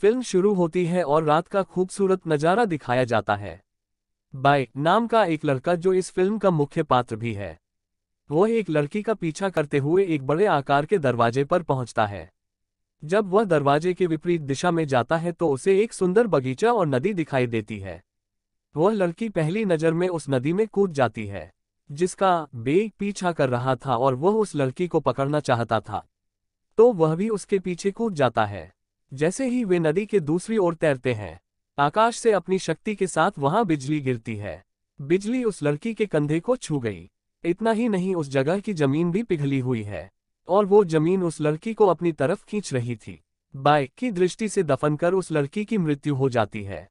Film शुरू होती है और रात का खूबसूरत नज़ारा दिखाया जाता है बाय नाम का एक लड़का जो इस फिल्म का मुख्य पात्र भी है वह एक लड़की का पीछा करते हुए एक बड़े आकार के दरवाजे पर पहुंचता है जब वह दरवाजे के विपरीत दिशा में जाता है तो उसे एक सुंदर बगीचा और नदी दिखाई देती है वह लड़की पहली नज़र में उस नदी में कूद जाती है जिसका बेग पीछा कर रहा था और वह उस लड़की को पकड़ना चाहता था तो वह भी उसके पीछे कूद जाता है जैसे ही वे नदी के दूसरी ओर तैरते हैं आकाश से अपनी शक्ति के साथ वहां बिजली गिरती है बिजली उस लड़की के कंधे को छू गई इतना ही नहीं उस जगह की जमीन भी पिघली हुई है और वो जमीन उस लड़की को अपनी तरफ खींच रही थी बाइक की दृष्टि से दफनकर उस लड़की की मृत्यु हो जाती है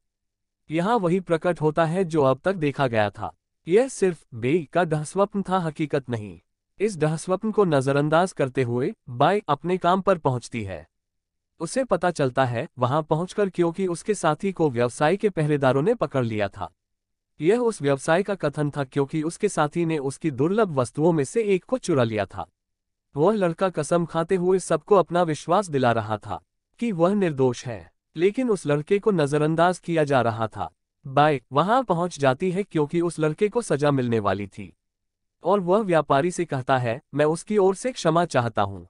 यहाँ वही प्रकट होता है जो अब तक देखा गया था यह सिर्फ बे का डहस्वप्न था हकीकत नहीं इस डहस्वप्न को नज़रअंदाज करते हुए बाई अपने काम पर पहुंचती है उसे पता चलता है वहां पहुंचकर क्योंकि उसके साथी को व्यवसाय के पहरेदारों ने पकड़ लिया था यह उस व्यवसाय का कथन था क्योंकि उसके साथी ने उसकी दुर्लभ वस्तुओं में से एक को चुरा लिया था वह लड़का कसम खाते हुए सबको अपना विश्वास दिला रहा था कि वह निर्दोष है लेकिन उस लड़के को नजरअंदाज किया जा रहा था बाइक वहां पहुंच जाती है क्योंकि उस लड़के को सजा मिलने वाली थी और वह व्यापारी से कहता है मैं उसकी ओर से क्षमा चाहता हूं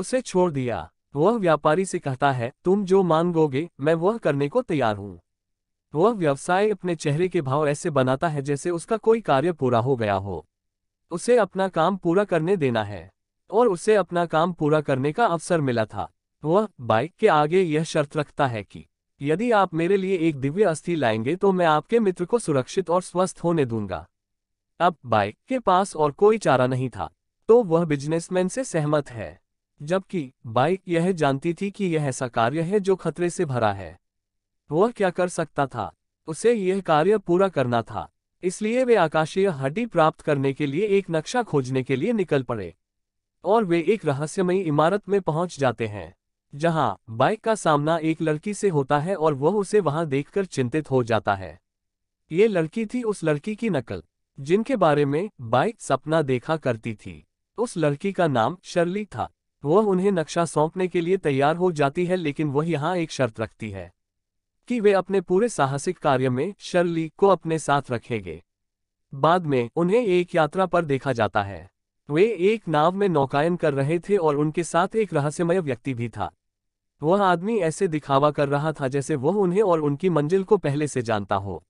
उसे छोड़ दिया वह व्यापारी से कहता है तुम जो मांगोगे मैं वह करने को तैयार हूँ वह व्यवसाय अपने चेहरे के भाव ऐसे बनाता है जैसे उसका कोई कार्य पूरा हो गया हो उसे अपना काम पूरा करने देना है और उसे अपना काम पूरा करने का अवसर मिला था वह बाइक के आगे यह शर्त रखता है कि यदि आप मेरे लिए एक दिव्य अस्थि लाएंगे तो मैं आपके मित्र को सुरक्षित और स्वस्थ होने दूंगा अब बाइक के पास और कोई चारा नहीं था तो वह बिजनेसमैन से सहमत है जबकि बाइक यह जानती थी कि यह ऐसा कार्य है जो खतरे से भरा है वह क्या कर सकता था उसे यह कार्य पूरा करना था इसलिए वे आकाशीय हड्डी प्राप्त करने के लिए एक नक्शा खोजने के लिए निकल पड़े और वे एक रहस्यमयी इमारत में पहुंच जाते हैं जहां बाइक का सामना एक लड़की से होता है और वह उसे वहां देखकर चिंतित हो जाता है ये लड़की थी उस लड़की की नकल जिनके बारे में बाइक सपना देखा करती थी उस लड़की का नाम शर्ली था वह उन्हें नक्शा सौंपने के लिए तैयार हो जाती है लेकिन वह यहाँ एक शर्त रखती है कि वे अपने पूरे साहसिक कार्य में शर्ली को अपने साथ रखेंगे बाद में उन्हें एक यात्रा पर देखा जाता है वे एक नाव में नौकायन कर रहे थे और उनके साथ एक रहस्यमय व्यक्ति भी था वह आदमी ऐसे दिखावा कर रहा था जैसे वह उन्हें और उनकी मंजिल को पहले से जानता हो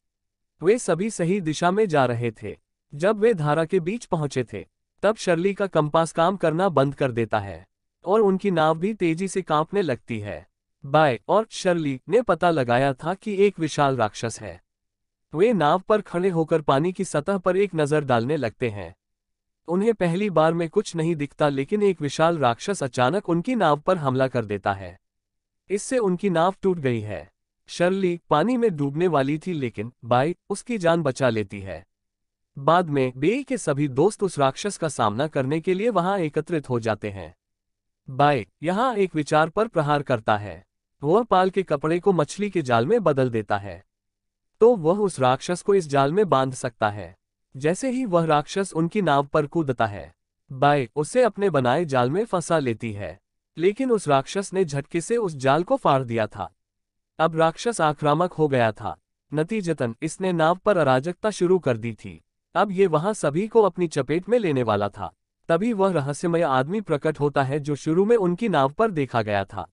वे सभी सही दिशा में जा रहे थे जब वे धारा के बीच पहुंचे थे तब शर्ली का कंपास काम करना बंद कर देता है और उनकी नाव भी तेजी से कांपने लगती है बाय और शर्ली ने पता लगाया था कि एक विशाल राक्षस है वे नाव पर खड़े होकर पानी की सतह पर एक नज़र डालने लगते हैं उन्हें पहली बार में कुछ नहीं दिखता लेकिन एक विशाल राक्षस अचानक उनकी नाव पर हमला कर देता है इससे उनकी नाव टूट गई है शर्ली पानी में डूबने वाली थी लेकिन बाई उसकी जान बचा लेती है बाद में बेई के सभी दोस्त उस राक्षस का सामना करने के लिए वहां एकत्रित हो जाते हैं बाइक यहाँ एक विचार पर प्रहार करता है वह पाल के कपड़े को मछली के जाल में बदल देता है तो वह उस राक्षस को इस जाल में बांध सकता है जैसे ही वह राक्षस उनकी नाव पर कूदता है बाइक उसे अपने बनाए जाल में फंसा लेती है लेकिन उस राक्षस ने झटके से उस जाल को फाड़ दिया था अब राक्षस आक्रामक हो गया था नतीजतन इसने नाव पर अराजकता शुरू कर दी थी अब ये वहां सभी को अपनी चपेट में लेने वाला था तभी वह रहस्यमय आदमी प्रकट होता है जो शुरू में उनकी नाव पर देखा गया था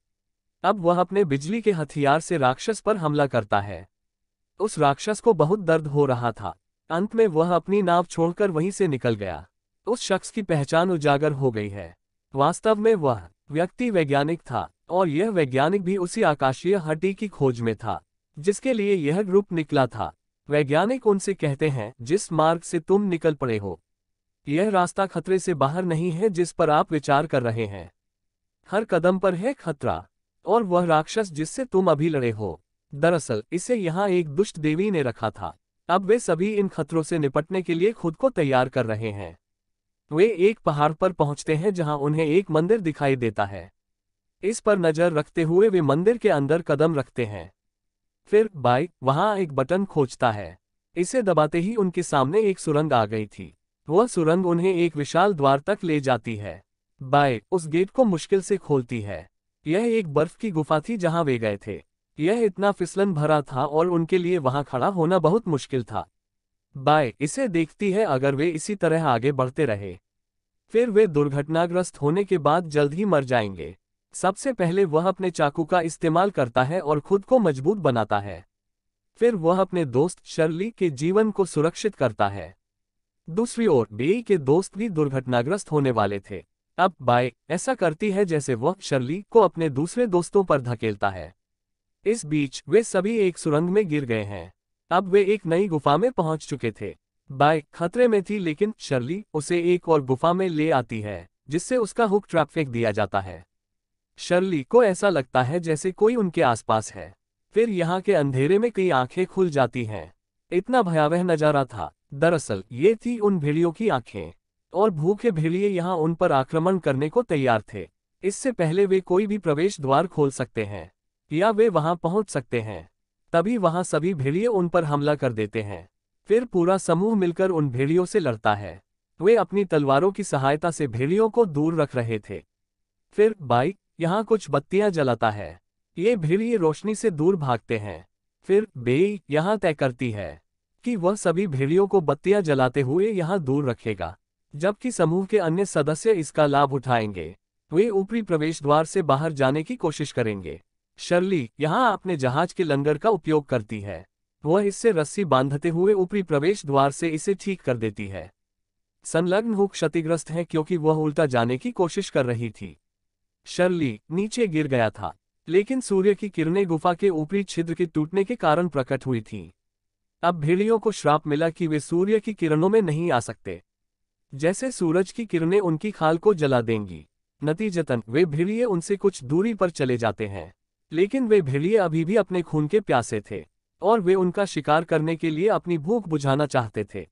अब वह अपने बिजली के हथियार से राक्षस पर हमला करता है उस राक्षस को बहुत दर्द हो रहा था अंत में वह अपनी नाव छोड़कर वहीं से निकल गया उस शख्स की पहचान उजागर हो गई है वास्तव में वह व्यक्ति वैज्ञानिक था और यह वैज्ञानिक भी उसी आकाशीय हड्डी की खोज में था जिसके लिए यह ग्रुप निकला था वैज्ञानिक उनसे कहते हैं जिस मार्ग से तुम निकल पड़े हो यह रास्ता खतरे से बाहर नहीं है जिस पर आप विचार कर रहे हैं हर कदम पर है खतरा और वह राक्षस जिससे तुम अभी लड़े हो दरअसल इसे यहाँ एक दुष्ट देवी ने रखा था अब वे सभी इन खतरों से निपटने के लिए खुद को तैयार कर रहे हैं वे एक पहाड़ पर पहुंचते हैं जहां उन्हें एक मंदिर दिखाई देता है इस पर नजर रखते हुए वे मंदिर के अंदर कदम रखते हैं फिर बाइक वहां एक बटन खोजता है इसे दबाते ही उनके सामने एक सुरंग आ गई थी वह सुरंग उन्हें एक विशाल द्वार तक ले जाती है बाय उस गेट को मुश्किल से खोलती है यह एक बर्फ की गुफा थी जहां वे गए थे यह इतना फिसलन भरा था और उनके लिए वहां खड़ा होना बहुत मुश्किल था बाय इसे देखती है अगर वे इसी तरह आगे बढ़ते रहे फिर वे दुर्घटनाग्रस्त होने के बाद जल्द ही मर जाएंगे सबसे पहले वह अपने चाकू का इस्तेमाल करता है और खुद को मजबूत बनाता है फिर वह अपने दोस्त शर्ली के जीवन को सुरक्षित करता है दूसरी ओर बेई के दोस्त भी दुर्घटनाग्रस्त होने वाले थे अब बाय ऐसा करती है जैसे वह शर्ली को अपने दूसरे दोस्तों पर धकेलता है इस बीच वे सभी एक सुरंग में गिर गए हैं अब वे एक नई गुफा में पहुंच चुके थे बाय खतरे में थी लेकिन शर्ली उसे एक और गुफा में ले आती है जिससे उसका हुक ट्रैप फेंक दिया जाता है शर्ली को ऐसा लगता है जैसे कोई उनके आसपास है फिर यहाँ के अंधेरे में कई आंखें खुल जाती हैं इतना भयावह नजारा था दरअसल ये थी उन भेड़ियों की आंखें और भूखे भेड़िए यहाँ उन पर आक्रमण करने को तैयार थे इससे पहले वे कोई भी प्रवेश द्वार खोल सकते हैं या वे वहां पहुंच सकते हैं तभी वहां सभी भेड़िए उन पर हमला कर देते हैं फिर पूरा समूह मिलकर उन भेड़ियों से लड़ता है वे अपनी तलवारों की सहायता से भेड़ियों को दूर रख रहे थे फिर बाइक यहाँ कुछ बत्तियां जलाता है ये भेड़िए रोशनी से दूर भागते हैं फिर बेई यहाँ तय करती है जबकि वह सभी भेड़ियों को बत्तियां जलाते हुए यहां दूर रखेगा जबकि समूह के अन्य सदस्य इसका लाभ उठाएंगे वे ऊपरी प्रवेश द्वार से बाहर जाने की कोशिश करेंगे शर्ली यहाँ अपने जहाज के लंगर का उपयोग करती है वह इससे रस्सी बांधते हुए ऊपरी प्रवेश द्वार से इसे ठीक कर देती है संलग्न हु क्षतिग्रस्त है क्योंकि वह उल्टा जाने की कोशिश कर रही थी शर्ली नीचे गिर गया था लेकिन सूर्य की किरणें गुफा के ऊपरी छिद्र के टूटने के कारण प्रकट हुई थीं। अब भेड़ियों को श्राप मिला कि वे सूर्य की किरणों में नहीं आ सकते जैसे सूरज की किरणें उनकी खाल को जला देंगी नतीजतन वे भेड़िए उनसे कुछ दूरी पर चले जाते हैं लेकिन वे भेड़िए अभी भी अपने खून के प्यासे थे और वे उनका शिकार करने के लिए अपनी भूख बुझाना चाहते थे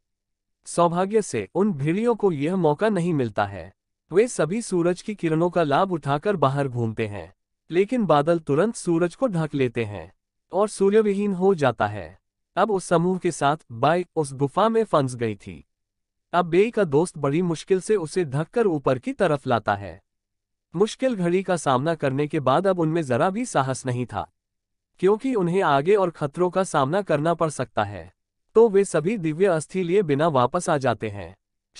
सौभाग्य से उन भेड़ियों को यह मौका नहीं मिलता है वे सभी सूरज की किरणों का लाभ उठाकर बाहर घूमते हैं लेकिन बादल तुरंत सूरज को ढक लेते हैं और सूर्यविहीन हो जाता है अब उस समूह के साथ बाय उस गुफा में फंस गई थी अब बे का दोस्त बड़ी मुश्किल से उसे धक्कर ऊपर की तरफ लाता है मुश्किल घड़ी का सामना करने के बाद अब उनमें जरा भी साहस नहीं था क्योंकि उन्हें आगे और खतरों का सामना करना पड़ सकता है तो वे सभी दिव्य अस्थि लिए बिना वापस आ जाते हैं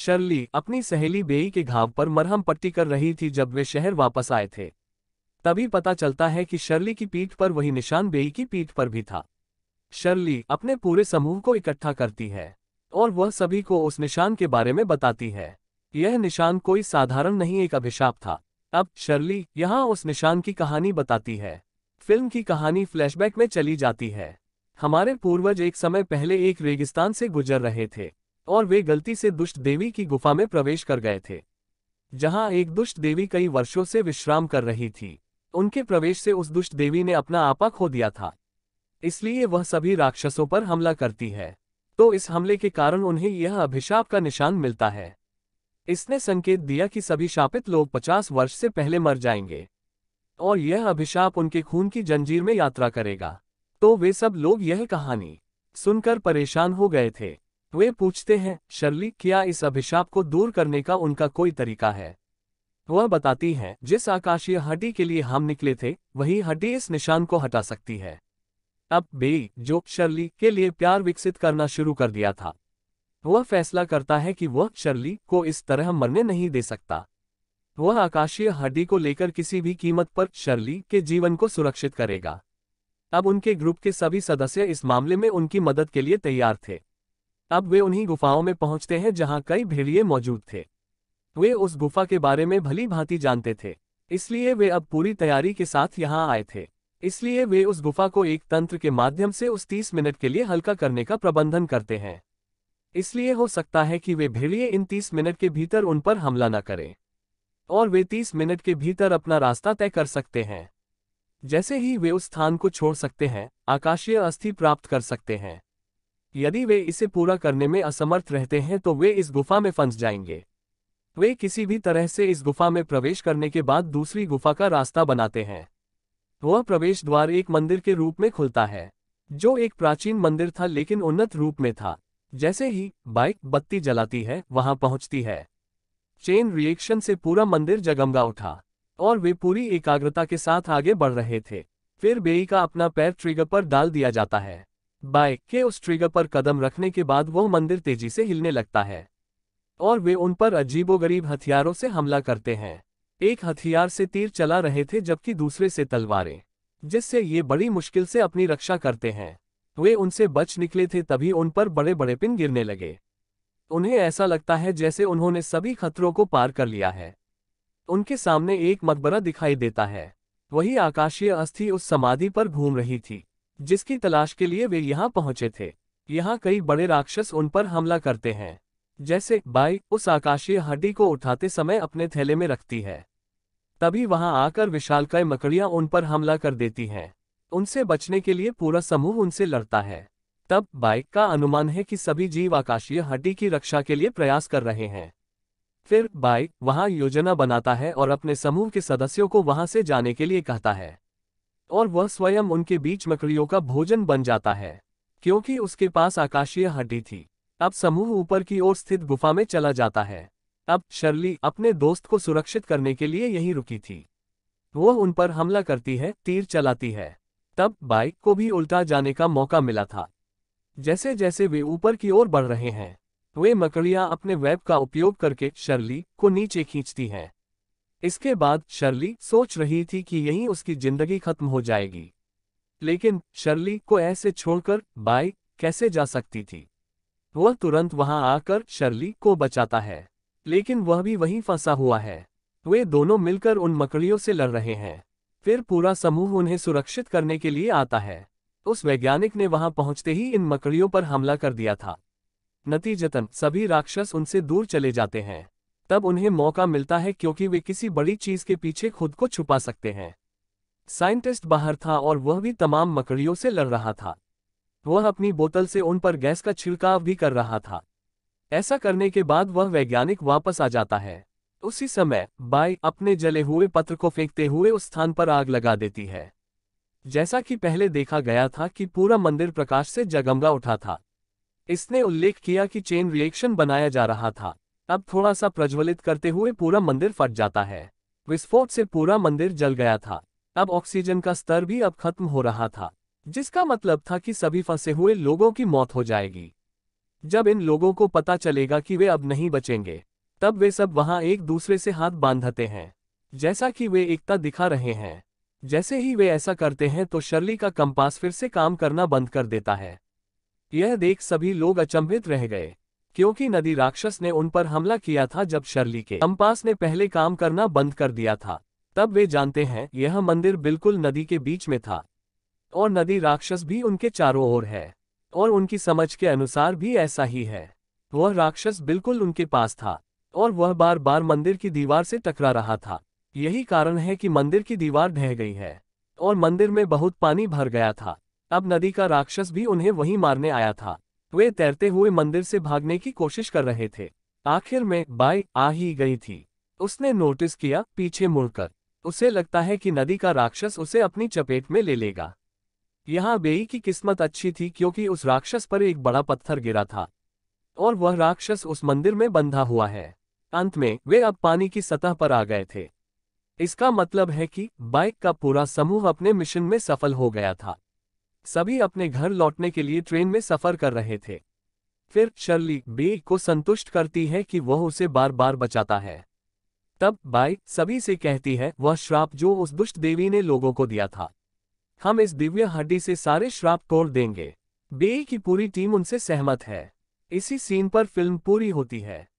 शर्ली अपनी सहेली बेई के घाव पर मरहम पट्टी कर रही थी जब वे शहर वापस आए थे तभी पता चलता है कि शर्ली की पीठ पर वही निशान बेई की पीठ पर भी था शर्ली अपने पूरे समूह को इकट्ठा करती है और वह सभी को उस निशान के बारे में बताती है यह निशान कोई साधारण नहीं एक अभिशाप था अब शर्ली यहाँ उस निशान की कहानी बताती है फिल्म की कहानी फ्लैशबैक में चली जाती है हमारे पूर्वज एक समय पहले एक रेगिस्तान से गुजर रहे थे और वे गलती से दुष्ट देवी की गुफा में प्रवेश कर गए थे जहां एक दुष्ट देवी कई वर्षों से विश्राम कर रही थी उनके प्रवेश से उस दुष्ट देवी ने अपना आपा खो दिया था इसलिए वह सभी राक्षसों पर हमला करती है तो इस हमले के कारण उन्हें यह अभिशाप का निशान मिलता है इसने संकेत दिया कि सभी शापित लोग 50 वर्ष से पहले मर जाएंगे और यह अभिशाप उनके खून की जंजीर में यात्रा करेगा तो वे सब लोग यह कहानी सुनकर परेशान हो गए थे वे पूछते हैं शर्ली क्या इस अभिशाप को दूर करने का उनका कोई तरीका है वह बताती हैं जिस आकाशीय हड्डी के लिए हम निकले थे वही हड्डी इस निशान को हटा सकती है अब बेरी जो शर्ली के लिए प्यार विकसित करना शुरू कर दिया था वह फैसला करता है कि वह शर्ली को इस तरह मरने नहीं दे सकता वह आकाशीय हड्डी को लेकर किसी भी कीमत पर शर्ली के जीवन को सुरक्षित करेगा अब उनके ग्रुप के सभी सदस्य इस मामले में उनकी मदद के लिए तैयार थे अब वे उन्हीं गुफाओं में पहुंचते हैं जहां कई भेड़िए मौजूद थे वे उस गुफा के बारे में भली भांति जानते थे इसलिए वे अब पूरी तैयारी के साथ यहां आए थे इसलिए वे उस गुफा को एक तंत्र के माध्यम से उस तीस मिनट के लिए हल्का करने का प्रबंधन करते हैं इसलिए हो सकता है कि वे भेड़िए इन तीस मिनट के भीतर उन पर हमला न करें और वे तीस मिनट के भीतर अपना रास्ता तय कर सकते हैं जैसे ही वे उस स्थान को छोड़ सकते हैं आकाशीय अस्थि प्राप्त कर सकते हैं यदि वे इसे पूरा करने में असमर्थ रहते हैं तो वे इस गुफा में फंस जाएंगे वे किसी भी तरह से इस गुफा में प्रवेश करने के बाद दूसरी गुफा का रास्ता बनाते हैं वह प्रवेश द्वार एक मंदिर के रूप में खुलता है जो एक प्राचीन मंदिर था लेकिन उन्नत रूप में था जैसे ही बाइक बत्ती जलाती है वहां पहुंचती है चेन रिएक्शन से पूरा मंदिर जगमगा उठा और वे पूरी एकाग्रता के साथ आगे बढ़ रहे थे फिर बेई का अपना पैर ट्रिगर पर डाल दिया जाता है बाइक के उस ट्रिगर पर कदम रखने के बाद वह मंदिर तेजी से हिलने लगता है और वे उन पर अजीबोगरीब हथियारों से हमला करते हैं एक हथियार से तीर चला रहे थे जबकि दूसरे से तलवारें जिससे ये बड़ी मुश्किल से अपनी रक्षा करते हैं वे उनसे बच निकले थे तभी उन पर बड़े बड़े पिन गिरने लगे उन्हें ऐसा लगता है जैसे उन्होंने सभी खतरों को पार कर लिया है उनके सामने एक मकबरा दिखाई देता है वही आकाशीय अस्थि उस समाधि पर घूम रही थी जिसकी तलाश के लिए वे यहाँ पहुंचे थे यहाँ कई बड़े राक्षस उन पर हमला करते हैं जैसे बाई उस आकाशीय हड्डी को उठाते समय अपने थैले में रखती है तभी वहां आकर विशालकाय मकड़ियां उन पर हमला कर देती हैं उनसे बचने के लिए पूरा समूह उनसे लड़ता है तब बाइक का अनुमान है कि सभी जीव आकाशीय हड्डी की रक्षा के लिए प्रयास कर रहे हैं फिर बाइक वहां योजना बनाता है और अपने समूह के सदस्यों को वहां से जाने के लिए कहता है और वह स्वयं उनके बीच मकड़ियों का भोजन बन जाता है क्योंकि उसके पास आकाशीय हड्डी थी अब समूह ऊपर की ओर स्थित गुफा में चला जाता है अब शर्ली अपने दोस्त को सुरक्षित करने के लिए यहीं रुकी थी वह उन पर हमला करती है तीर चलाती है तब बाइक को भी उल्टा जाने का मौका मिला था जैसे जैसे वे ऊपर की ओर बढ़ रहे हैं वे मकड़ियां अपने वेब का उपयोग करके शर्ली को नीचे खींचती हैं इसके बाद शर्ली सोच रही थी कि यहीं उसकी जिंदगी खत्म हो जाएगी लेकिन शर्ली को ऐसे छोड़कर बाइक कैसे जा सकती थी वह तुरंत वहां आकर शर्ली को बचाता है लेकिन वह भी वहीं फंसा हुआ है वे दोनों मिलकर उन मकड़ियों से लड़ रहे हैं फिर पूरा समूह उन्हें सुरक्षित करने के लिए आता है उस वैज्ञानिक ने वहां पहुंचते ही इन मकड़ियों पर हमला कर दिया था नतीजतन सभी राक्षस उनसे दूर चले जाते हैं तब उन्हें मौका मिलता है क्योंकि वे किसी बड़ी चीज के पीछे खुद को छुपा सकते हैं साइंटिस्ट बाहर था और वह भी तमाम मकड़ियों से लड़ रहा था वह अपनी बोतल से उन पर गैस का छिड़काव भी कर रहा था ऐसा करने के बाद वह वैज्ञानिक वापस आ जाता है उसी समय बाई अपने जले हुए पत्र को फेंकते हुए उस स्थान पर आग लगा देती है जैसा कि पहले देखा गया था कि पूरा मंदिर प्रकाश से जगमगा उठा था इसने उल्लेख किया कि चेन रिएक्शन बनाया जा रहा था अब थोड़ा सा प्रज्वलित करते हुए पूरा मंदिर फट जाता है विस्फोट से पूरा मंदिर जल गया था अब ऑक्सीजन का स्तर भी अब खत्म हो रहा था जिसका मतलब था कि सभी फंसे हुए लोगों की मौत हो जाएगी जब इन लोगों को पता चलेगा कि वे अब नहीं बचेंगे तब वे सब वहां एक दूसरे से हाथ बांधते हैं जैसा कि वे एकता दिखा रहे हैं जैसे ही वे ऐसा करते हैं तो शर्ली का कंपास फिर से काम करना बंद कर देता है यह देख सभी लोग अचंभित रह गए क्योंकि नदी राक्षस ने उन पर हमला किया था जब शर्ली के कंपास ने पहले काम करना बंद कर दिया था तब वे जानते हैं यह मंदिर बिल्कुल नदी के बीच में था और नदी राक्षस भी उनके चारों ओर है और उनकी समझ के अनुसार भी ऐसा ही है वह राक्षस बिल्कुल उनके पास था और वह बार बार मंदिर की दीवार से टकरा रहा था यही कारण है कि मंदिर की दीवार ढह गई है और मंदिर में बहुत पानी भर गया था अब नदी का राक्षस भी उन्हें वहीं मारने आया था वे तैरते हुए मंदिर से भागने की कोशिश कर रहे थे आखिर में बाई आ ही गई थी उसने नोटिस किया पीछे मुड़कर उसे लगता है कि नदी का राक्षस उसे अपनी चपेट में ले लेगा यहाँ बेई की किस्मत अच्छी थी क्योंकि उस राक्षस पर एक बड़ा पत्थर गिरा था और वह राक्षस उस मंदिर में बंधा हुआ है अंत में वे अब पानी की सतह पर आ गए थे इसका मतलब है कि बाइक का पूरा समूह अपने मिशन में सफल हो गया था सभी अपने घर लौटने के लिए ट्रेन में सफर कर रहे थे फिर शर्ली बे को संतुष्ट करती है कि वह उसे बार बार बचाता है तब बाइक सभी से कहती है वह श्राप जो उस दुष्ट देवी ने लोगों को दिया था हम इस दिव्य हड्डी से सारे श्राप तोड़ देंगे बेई की पूरी टीम उनसे सहमत है इसी सीन पर फिल्म पूरी होती है